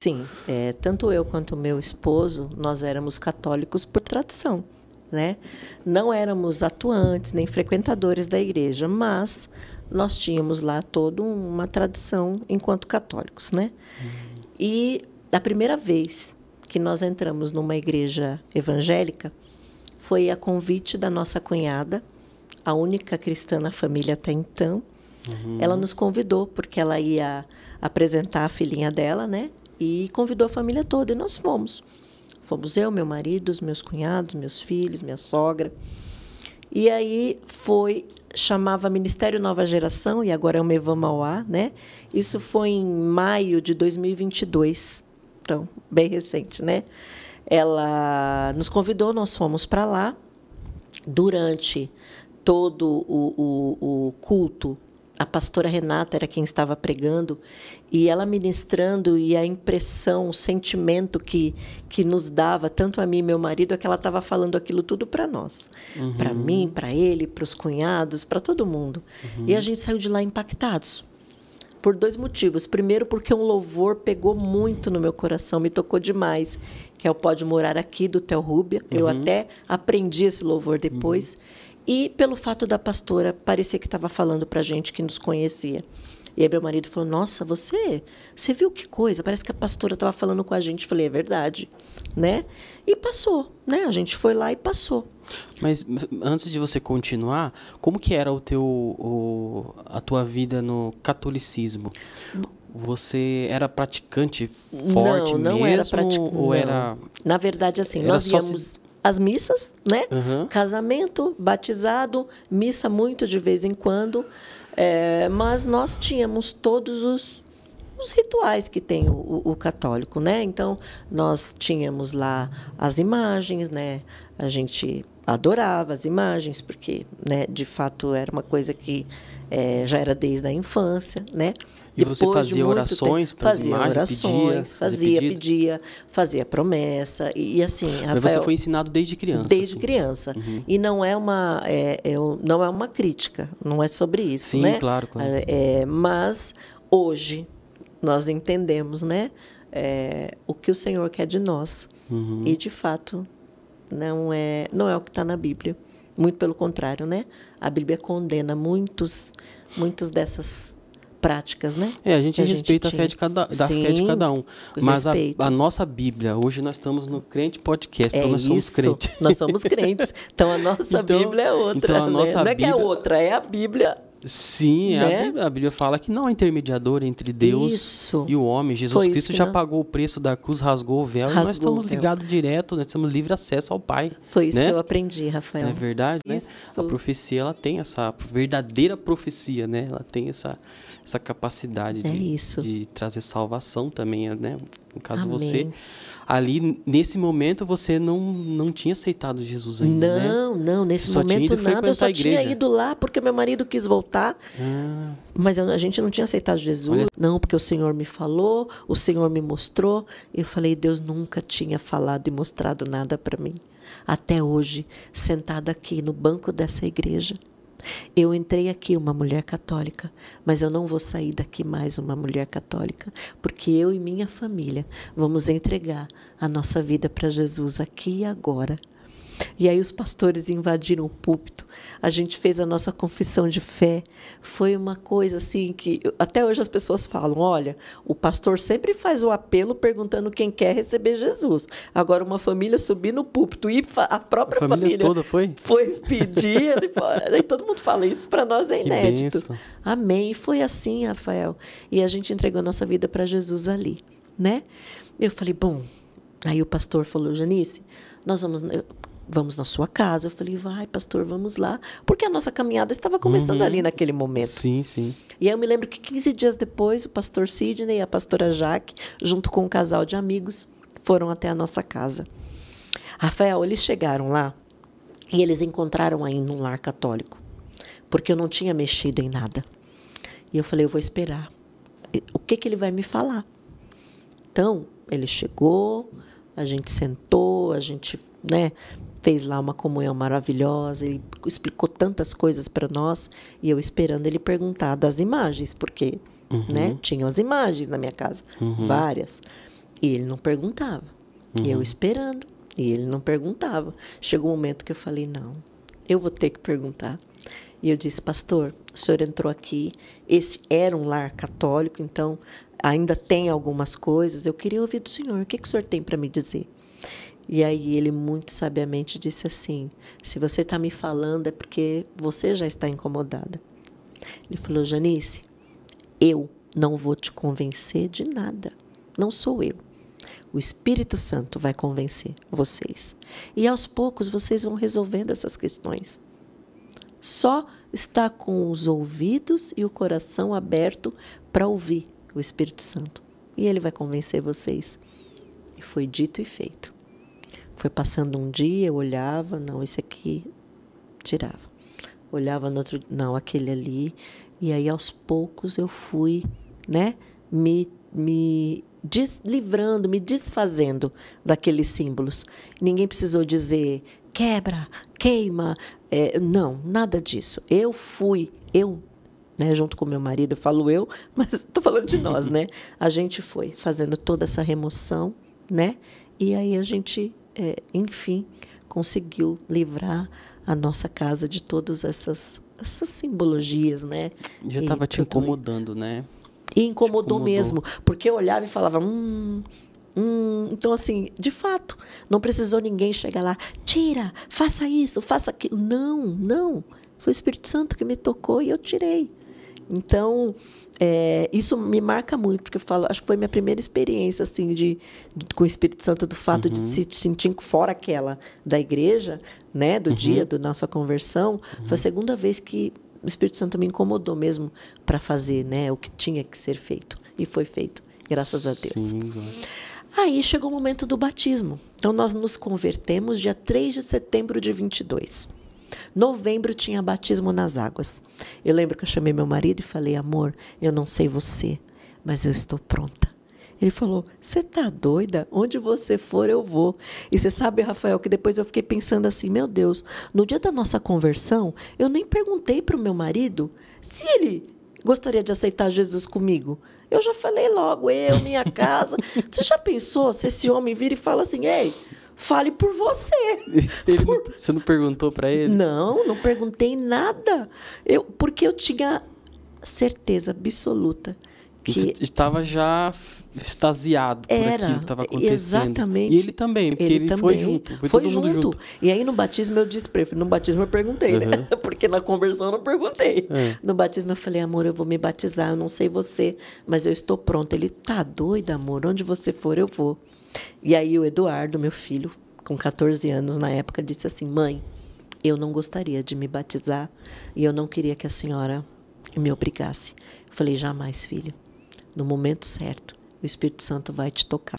Sim, é, tanto eu quanto meu esposo, nós éramos católicos por tradição. Né? Não éramos atuantes nem frequentadores da igreja, mas nós tínhamos lá toda uma tradição enquanto católicos, né? Uhum. E da primeira vez que nós entramos numa igreja evangélica foi a convite da nossa cunhada, a única cristã na família até então. Uhum. Ela nos convidou porque ela ia apresentar a filhinha dela, né? E convidou a família toda e nós fomos. Fomos eu, meu marido, os meus cunhados, meus filhos, minha sogra. E aí foi chamava Ministério Nova Geração e agora é o Mevan Mauá, né? Isso foi em maio de 2022 então, bem recente, né? Ela nos convidou, nós fomos para lá. Durante todo o, o, o culto, a pastora Renata era quem estava pregando e ela ministrando e a impressão, o sentimento que, que nos dava tanto a mim e meu marido é que ela estava falando aquilo tudo para nós, uhum. para mim, para ele, para os cunhados, para todo mundo. Uhum. E a uhum. gente saiu de lá impactados por dois motivos. Primeiro, porque um louvor pegou muito no meu coração, me tocou demais, que é o Pode Morar Aqui, do Theo Rubia. Uhum. Eu até aprendi esse louvor depois. Uhum. E pelo fato da pastora parecer que estava falando para gente que nos conhecia. E aí meu marido falou: Nossa, você, você viu que coisa? Parece que a pastora estava falando com a gente. Eu falei: É verdade, né? E passou, né? A gente foi lá e passou. Mas antes de você continuar, como que era o teu, o, a tua vida no catolicismo? Você era praticante forte não, não mesmo? Era pratic... Ou não. era Na verdade, assim, era nós íamos as missas, né? Uhum. Casamento, batizado, missa muito de vez em quando. É, mas nós tínhamos todos os os rituais que tem o, o, católico, né? Então, nós tínhamos lá as imagens, né? A gente adorava as imagens, porque, né, de fato, era uma coisa que é, já era desde a infância, né? E Depois você fazia orações tempo, fazia imagens, orações, pedia, fazia, pedido. pedia, fazia promessa e, e assim. Mas Rafael, você foi ensinado desde criança? Desde assim. criança uhum. e não é uma é, é, não é uma crítica, não é sobre isso, Sim, né? claro, claro. É, é, mas hoje nós entendemos, né? É, o que o Senhor quer de nós. Uhum. E de fato não é não é o que está na Bíblia. Muito pelo contrário, né? A Bíblia condena muitos muitos dessas práticas, né? É, a gente a respeita gente a fé de cada, da Sim, fé de cada um. Mas a, a, nossa Bíblia, hoje nós estamos no Crente Podcast, é então nós somos crentes. Nós somos crentes. Então a nossa então, Bíblia é outra. Então a né? nossa Não Bíblia... é que é outra, é a Bíblia Sim, né? a, Bíblia, fala que não há intermediador entre Deus isso. e o homem. Jesus Foi Cristo já nós... pagou o preço da cruz, rasgou o véu rasgou e nós estamos ligados direto, nós temos livre acesso ao Pai. Foi isso né? que eu aprendi, Rafael. É verdade, né? isso. né? A profecia, ela tem essa verdadeira profecia, né? Ela tem essa, essa capacidade é de, de, trazer salvação também, né? No caso Amém. você ali, nesse momento, você não, não tinha aceitado Jesus ainda, né? Não, né? não, nesse só momento nada. Eu só tinha ido lá porque meu marido quis voltar. Ah. Mas eu, a gente não tinha aceitado Jesus. Olha. Não, porque o Senhor me falou, o Senhor me mostrou. E Eu falei, Deus nunca tinha falado e mostrado nada para mim. Até hoje, sentada aqui no banco dessa igreja. Eu entrei aqui uma mulher católica, mas eu não vou sair daqui mais uma mulher católica, porque eu e minha família vamos entregar a nossa vida para Jesus aqui e agora. E aí os pastores invadiram o púlpito. A gente fez a nossa confissão de fé. Foi uma coisa assim que até hoje as pessoas falam: olha, o pastor sempre faz o apelo perguntando quem quer receber Jesus. Agora uma família subir no púlpito e a própria a família, família, toda foi foi pedir. e todo mundo fala isso para nós é inédito. Amém. Foi assim, Rafael. E a gente entregou nossa vida para Jesus ali, né? Eu falei, bom, Aí o pastor falou, Janice, nós vamos vamos na sua casa. Eu falei, vai, pastor, vamos lá. Porque a nossa caminhada estava começando uhum. ali naquele momento. Sim, sim. E aí eu me lembro que 15 dias depois, o pastor Sidney e a pastora Jaque, junto com um casal de amigos, foram até a nossa casa. Rafael, eles chegaram lá e eles encontraram ainda um lar católico. Porque eu não tinha mexido em nada. E eu falei, eu vou esperar. O que, que ele vai me falar? Então, ele chegou, a gente sentou, a gente, né, fez lá uma comunhão maravilhosa, ele explicou tantas coisas para nós e eu esperando ele perguntar das imagens, porque, uhum. né, tinham as imagens na minha casa, uhum. várias. E ele não perguntava. Uhum. E eu uhum. esperando, e ele não perguntava. Chegou um momento que eu falei: "Não, eu vou ter que perguntar". E eu disse, pastor, o senhor entrou aqui, esse era um lar católico, então ainda tem algumas coisas, eu queria ouvir do senhor, o que, que o senhor tem para me dizer? E aí ele muito sabiamente disse assim: se você está me falando é porque você já está incomodada. Ele falou: Janice, eu não vou te convencer de nada. Não sou eu. O Espírito Santo vai convencer vocês. E aos poucos vocês vão resolvendo essas questões só está com os ouvidos e o coração aberto para ouvir o Espírito Santo. E ele vai convencer vocês. E foi dito e feito. Foi passando um dia, eu olhava, não, esse aqui tirava. Olhava no outro, não, aquele ali. E aí aos poucos eu fui, né, me, me deslivrando, me desfazendo daqueles símbolos. Ninguém precisou dizer quebra, queima, é, não, nada disso. Eu fui, eu, né, junto com meu marido, eu falo eu, mas estou falando de nós, né? A gente foi fazendo toda essa remoção, né? E aí a gente, é, enfim, conseguiu livrar a nossa casa de todas essas essas simbologias, né? Já estava te incomodando, né? E incomodou, incomodou. mesmo. Porque eu olhava e falava, hum, Hum, então, assim, de fato, não precisou ninguém chegar lá, tira, faça isso, faça aquilo. Não, não. Foi o Espírito Santo que me tocou e eu tirei. Então, é, isso me marca muito, porque eu falo, acho que foi minha primeira experiência assim de, de com o Espírito Santo do fato uhum. de se sentir fora aquela da igreja, né, do uhum. dia da nossa conversão. Uhum. Foi a uhum. segunda vez que o Espírito Santo me incomodou mesmo para fazer né, o que tinha que ser feito. E foi feito, graças a Deus. Sim. Aí chegou o momento do batismo. Então nós nos convertemos dia 3 de setembro de 22. Novembro tinha batismo nas águas. Eu lembro que eu chamei meu marido e falei: "Amor, eu não sei você, mas eu estou pronta". Ele falou: Você tá doida? Onde você for, eu vou. E você sabe, Rafael, que depois eu fiquei pensando assim: Meu Deus, no dia da nossa conversão, eu nem perguntei para o meu marido se ele gostaria de aceitar Jesus comigo. Eu já falei logo: Eu, minha casa. você já pensou se esse homem vira e fala assim: Ei, fale por você. Ele, por... Você não perguntou para ele? Não, não perguntei nada. Eu, porque eu tinha certeza absoluta que estava já extasiado era, por aquilo que estava acontecendo. Exatamente. E ele também, porque ele, ele também foi junto. Foi, foi junto. junto. E aí no batismo eu disse para ele, no batismo eu perguntei, uhum. né? Porque na conversão eu não perguntei. É. No batismo eu falei, amor, eu vou me batizar, eu não sei você, mas eu estou pronto. Ele, tá doido, amor, onde você for eu vou. E aí o Eduardo, meu filho, com 14 anos na época, disse assim, mãe, eu não gostaria de me batizar e eu não queria que a senhora me obrigasse. Eu falei, jamais, filho no momento certo, o Espírito Santo vai te tocar.